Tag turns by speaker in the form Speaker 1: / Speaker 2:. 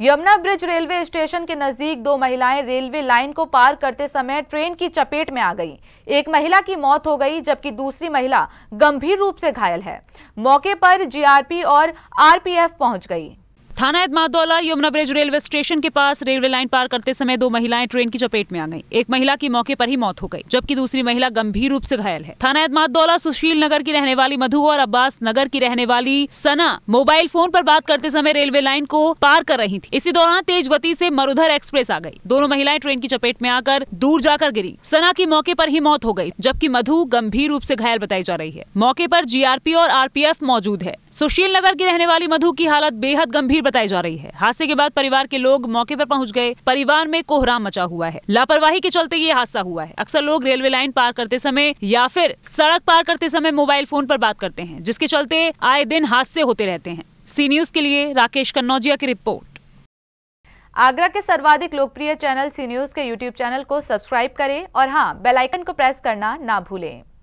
Speaker 1: Yamuna bridge railway station के नजदीक दो महिलाएं रेलवे लाइन को पार करते समय ट्रेन की चपेट में आ गई एक महिला की मौत हो गई जबकि दूसरी महिला गंभीर रूप से घायल है मौके पर जीआरपी और आरपीएफ पहुंच गई
Speaker 2: थाना Etmadaula Yamuna bridge railway station के पास रेलवे लाइन पार करते समय दो महिलाएं ट्रेन की चपेट में आ गई एक महिला की मौके पर ही मौत हो गई जबकि दूसरी महिला गंभीर रूप से घायल है थाना एतमादौला सुशील नगर की रहने वाली मधु और अब्बास नगर की रहने वाली सना मोबाइल फोन पर बात करते समय रेलवे लाइन को पार कर रही थी इसी दौरान तेज गति से मरुधर एक्सप्रेस आ गई दोनों महिलाएं ट्रेन की चपेट में आकर दूर जाकर गिरी सना की मौके पर ही मौत हो गई जबकि मधु गंभीर रूप से घायल बताई जा रही है मौके पर जीआरपी और आरपीएफ मौजूद है सुशील नगर की रहने वाली मधु की हालत बेहद गंभीर बताई जा रही है हादसे के बाद परिवार के लोग मौके पर पहुंच गए परिवार में कोहराम मचा हुआ है लापरवाही के चलते ये हादसा हुआ है अक्सर लोग रेलवे लाइन पार करते समय या फिर सड़क पार करते समय मोबाइल फोन पर बात करते हैं जिसके चलते आए दिन हादसे होते रहते हैं सी न्यूज के लिए राकेश कन्नौजिया की रिपोर्ट
Speaker 1: आगरा के सर्वाधिक लोकप्रिय चैनल सी न्यूज के यूट्यूब चैनल को सब्सक्राइब करें और हाँ बेलाइकन आइकन को प्रेस करना ना भूलें